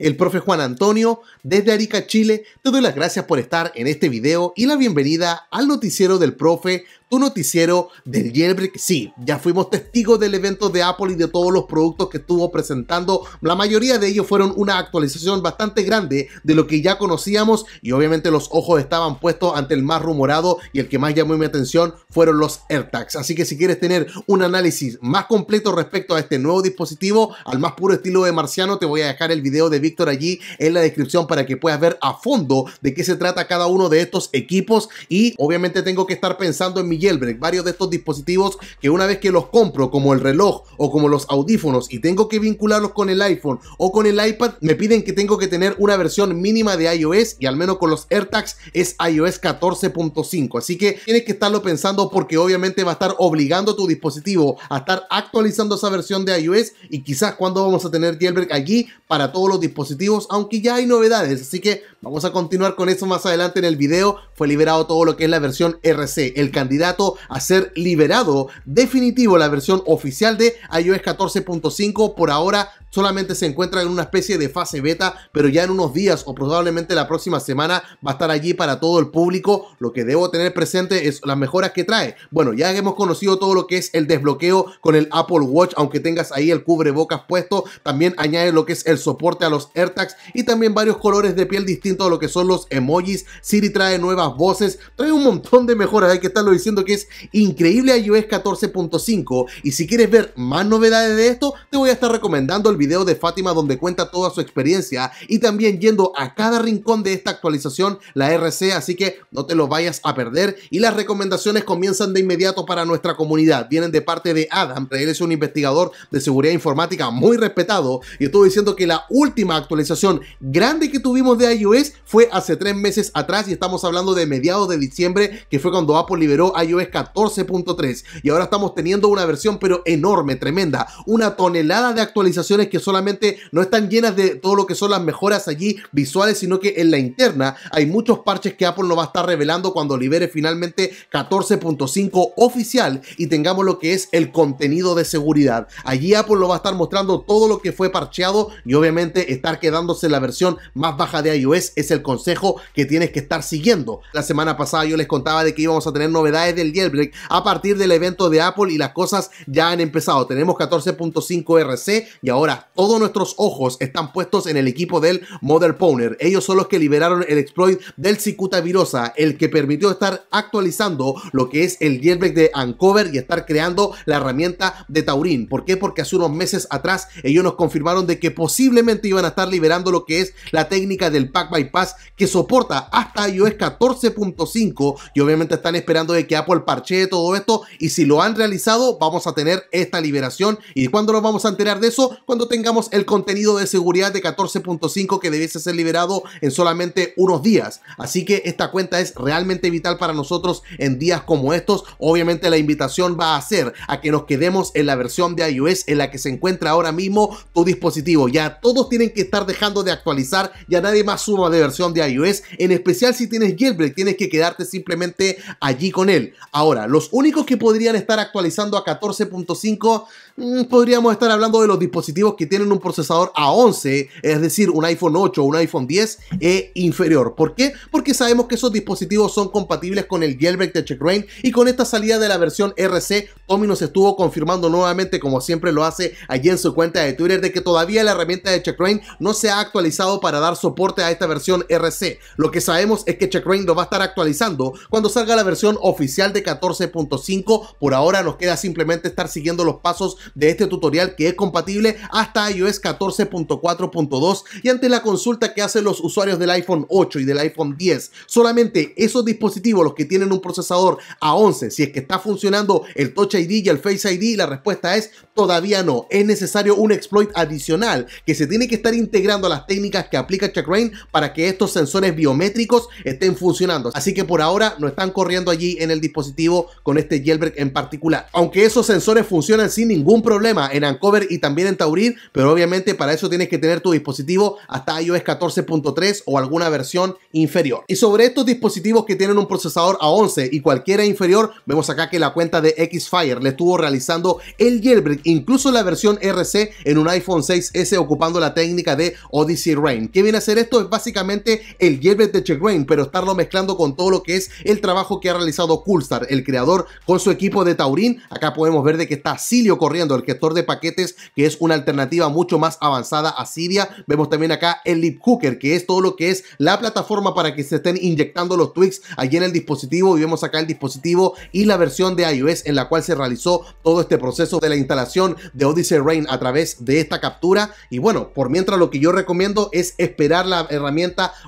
el profe Juan Antonio, desde Arica, Chile. Te doy las gracias por estar en este video y la bienvenida al noticiero del profe, tu noticiero del jailbreak. Sí, ya fuimos testigos del evento de Apple y de todos los productos que estuvo presentando. La mayoría de ellos fueron una actualización bastante grande de lo que ya conocíamos y obviamente los ojos estaban puestos ante el más rumorado y el que más llamó mi atención fueron los AirTags. Así que si quieres tener un análisis más completo respecto a este nuevo dispositivo, al más puro estilo de marciano, te voy a dejar el video de allí en la descripción para que puedas ver a fondo de qué se trata cada uno de estos equipos y obviamente tengo que estar pensando en mi jailbreak, varios de estos dispositivos que una vez que los compro como el reloj o como los audífonos y tengo que vincularlos con el iPhone o con el iPad, me piden que tengo que tener una versión mínima de iOS y al menos con los AirTags es iOS 14.5, así que tienes que estarlo pensando porque obviamente va a estar obligando a tu dispositivo a estar actualizando esa versión de iOS y quizás cuando vamos a tener jailbreak allí para todos los dispositivos Positivos, aunque ya hay novedades, así que Vamos a continuar con eso más adelante en el video. Fue liberado todo lo que es la versión RC, el candidato a ser liberado definitivo, la versión oficial de iOS 14.5. Por ahora solamente se encuentra en una especie de fase beta, pero ya en unos días o probablemente la próxima semana va a estar allí para todo el público. Lo que debo tener presente es las mejoras que trae. Bueno, ya hemos conocido todo lo que es el desbloqueo con el Apple Watch, aunque tengas ahí el cubrebocas puesto. También añade lo que es el soporte a los AirTags y también varios colores de piel distintos todo lo que son los emojis. Siri trae nuevas voces, trae un montón de mejoras. Hay que estarlo diciendo que es increíble iOS 14.5. Y si quieres ver más novedades de esto, te voy a estar recomendando el video de Fátima donde cuenta toda su experiencia y también yendo a cada rincón de esta actualización, la RC. Así que no te lo vayas a perder. Y las recomendaciones comienzan de inmediato para nuestra comunidad. Vienen de parte de Adam. Él es un investigador de seguridad informática muy respetado y estuvo diciendo que la última actualización grande que tuvimos de iOS fue hace tres meses atrás y estamos hablando de mediados de diciembre, que fue cuando Apple liberó iOS 14.3. Y ahora estamos teniendo una versión pero enorme, tremenda, una tonelada de actualizaciones que solamente no están llenas de todo lo que son las mejoras allí visuales, sino que en la interna hay muchos parches que Apple nos va a estar revelando cuando libere finalmente 14.5 oficial y tengamos lo que es el contenido de seguridad. Allí Apple lo va a estar mostrando todo lo que fue parcheado y obviamente estar quedándose la versión más baja de iOS es el consejo que tienes que estar siguiendo. La semana pasada yo les contaba de que íbamos a tener novedades del jailbreak a partir del evento de Apple y las cosas ya han empezado. Tenemos 14.5 RC y ahora todos nuestros ojos están puestos en el equipo del Mother Powner. Ellos son los que liberaron el exploit del Cicuta Virosa, el que permitió estar actualizando lo que es el jailbreak de Uncover y estar creando la herramienta de Taurin. ¿Por qué? Porque hace unos meses atrás ellos nos confirmaron de que posiblemente iban a estar liberando lo que es la técnica del Pack by iPad que soporta hasta iOS 14.5 y obviamente están esperando de que Apple parche todo esto y si lo han realizado vamos a tener esta liberación y cuando nos vamos a enterar de eso cuando tengamos el contenido de seguridad de 14.5 que debiese ser liberado en solamente unos días así que esta cuenta es realmente vital para nosotros en días como estos obviamente la invitación va a ser a que nos quedemos en la versión de iOS en la que se encuentra ahora mismo tu dispositivo ya todos tienen que estar dejando de actualizar ya nadie más suma de versión de iOS, en especial si tienes jailbreak, tienes que quedarte simplemente allí con él. Ahora, los únicos que podrían estar actualizando a 14.5, mm, podríamos estar hablando de los dispositivos que tienen un procesador A11, es decir, un iPhone 8 o un iPhone 10 e inferior. ¿Por qué? Porque sabemos que esos dispositivos son compatibles con el jailbreak de CheckRain y con esta salida de la versión RC, Tommy nos estuvo confirmando nuevamente, como siempre lo hace allí en su cuenta de Twitter, de que todavía la herramienta de CheckRain no se ha actualizado para dar soporte a esta versión RC. Lo que sabemos es que Checkrain lo va a estar actualizando cuando salga la versión oficial de 14.5. Por ahora nos queda simplemente estar siguiendo los pasos de este tutorial que es compatible hasta iOS 14.4.2 y ante la consulta que hacen los usuarios del iPhone 8 y del iPhone 10. Solamente esos dispositivos, los que tienen un procesador A11, si es que está funcionando el Touch ID y el Face ID, la respuesta es todavía no. Es necesario un exploit adicional que se tiene que estar integrando a las técnicas que aplica Checkrain para que estos sensores biométricos estén funcionando. Así que por ahora no están corriendo allí en el dispositivo con este jailbreak en particular. Aunque esos sensores funcionan sin ningún problema en Ancover y también en Taurin, pero obviamente para eso tienes que tener tu dispositivo hasta iOS 14.3 o alguna versión inferior. Y sobre estos dispositivos que tienen un procesador A11 y cualquiera inferior, vemos acá que la cuenta de Xfire le estuvo realizando el jailbreak, incluso la versión RC en un iPhone 6S ocupando la técnica de Odyssey Rain. ¿Qué viene a hacer esto? Es básicamente básicamente el Gilbert de Chegrain, pero estarlo mezclando con todo lo que es el trabajo que ha realizado Coolstar, el creador con su equipo de Taurín. Acá podemos ver de que está Silio corriendo, el gestor de paquetes, que es una alternativa mucho más avanzada a Siria. Vemos también acá el Lip Hooker, que es todo lo que es la plataforma para que se estén inyectando los tweaks allí en el dispositivo. Y vemos acá el dispositivo y la versión de iOS en la cual se realizó todo este proceso de la instalación de Odyssey Rain a través de esta captura. Y bueno, por mientras lo que yo recomiendo es esperar la herramienta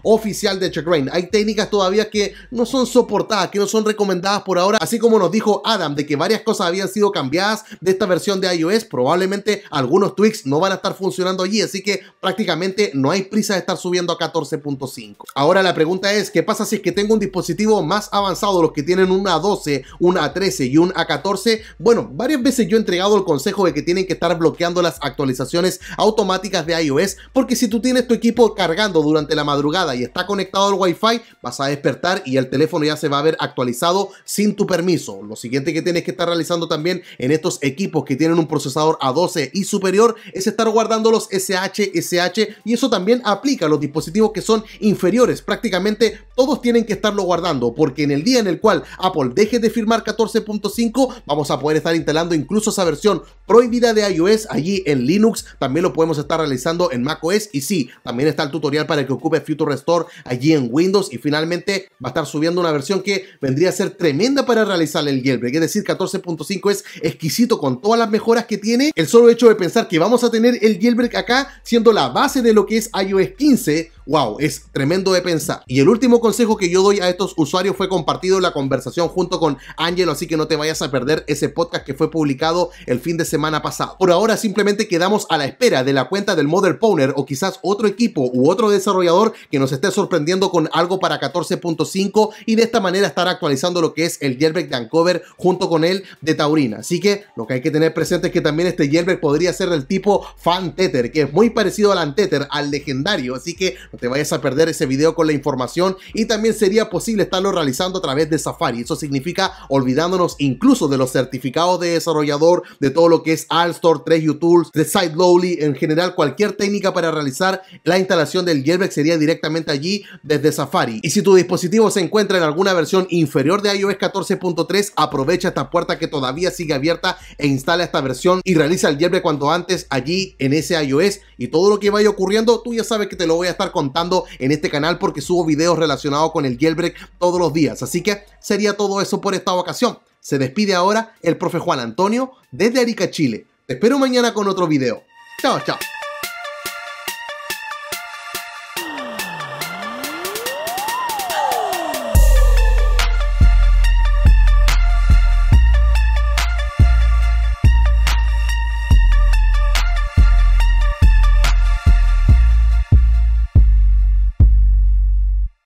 oficial de Checkrain. Hay técnicas todavía que no son soportadas, que no son recomendadas por ahora, así como nos dijo Adam de que varias cosas habían sido cambiadas de esta versión de iOS, probablemente algunos tweaks no van a estar funcionando allí, así que prácticamente no hay prisa de estar subiendo a 14.5. Ahora la pregunta es, ¿qué pasa si es que tengo un dispositivo más avanzado, los que tienen una 12 una 13 y un A14? Bueno, varias veces yo he entregado el consejo de que tienen que estar bloqueando las actualizaciones automáticas de iOS, porque si tú tienes tu equipo cargando durante la madrugada y está conectado al wifi vas a despertar y el teléfono ya se va a ver actualizado sin tu permiso. Lo siguiente que tienes que estar realizando también en estos equipos que tienen un procesador A12 y superior es estar guardando los SHSH y eso también aplica a los dispositivos que son inferiores. Prácticamente todos tienen que estarlo guardando porque en el día en el cual Apple deje de firmar 14.5 vamos a poder estar instalando incluso esa versión prohibida de iOS allí en Linux. También lo podemos estar realizando en macOS y sí, también está el tutorial para que ocupe Future Restore allí en Windows y finalmente va a estar subiendo una versión que vendría a ser tremenda para realizar el jailbreak, es decir, 14.5 es exquisito con todas las mejoras que tiene, el solo hecho de pensar que vamos a tener el jailbreak acá siendo la base de lo que es iOS 15 Wow, es tremendo de pensar. Y el último consejo que yo doy a estos usuarios fue compartido en la conversación junto con Angelo, así que no te vayas a perder ese podcast que fue publicado el fin de semana pasado. Por ahora simplemente quedamos a la espera de la cuenta del Model Powner o quizás otro equipo u otro desarrollador que nos esté sorprendiendo con algo para 14.5 y de esta manera estar actualizando lo que es el jailbreak de Uncover junto con el de Taurina. Así que lo que hay que tener presente es que también este jailbreak podría ser del tipo Fan Tether, que es muy parecido al Anteter, al legendario, así que te vayas a perder ese video con la información y también sería posible estarlo realizando a través de Safari. Eso significa olvidándonos incluso de los certificados de desarrollador, de todo lo que es Store, 3U Tools, de Site Lowly, en general cualquier técnica para realizar la instalación del jailbreak sería directamente allí desde Safari. Y si tu dispositivo se encuentra en alguna versión inferior de iOS 14.3, aprovecha esta puerta que todavía sigue abierta e instala esta versión y realiza el jailbreak cuanto antes allí en ese iOS y todo lo que vaya ocurriendo, tú ya sabes que te lo voy a estar contando contando en este canal porque subo videos relacionados con el jailbreak todos los días. Así que sería todo eso por esta ocasión. Se despide ahora el profe Juan Antonio desde Arica, Chile. Te espero mañana con otro video. Chao, chao.